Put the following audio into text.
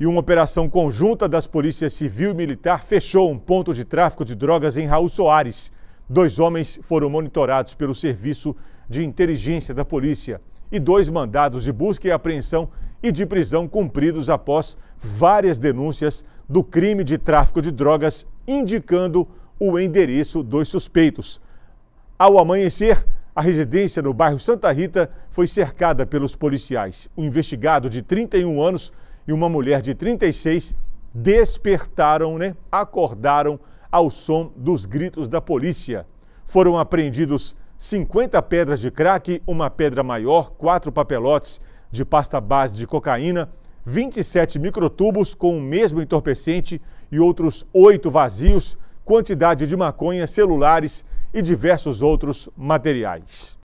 e uma operação conjunta das polícias civil e militar fechou um ponto de tráfico de drogas em Raul Soares. Dois homens foram monitorados pelo Serviço de Inteligência da Polícia e dois mandados de busca e apreensão e de prisão cumpridos após várias denúncias do crime de tráfico de drogas, indicando o endereço dos suspeitos. Ao amanhecer, a residência no bairro Santa Rita foi cercada pelos policiais. O investigado de 31 anos e uma mulher de 36 despertaram, né? Acordaram ao som dos gritos da polícia. Foram apreendidos 50 pedras de crack, uma pedra maior, quatro papelotes de pasta base de cocaína, 27 microtubos com o mesmo entorpecente e outros oito vazios, quantidade de maconha, celulares e diversos outros materiais.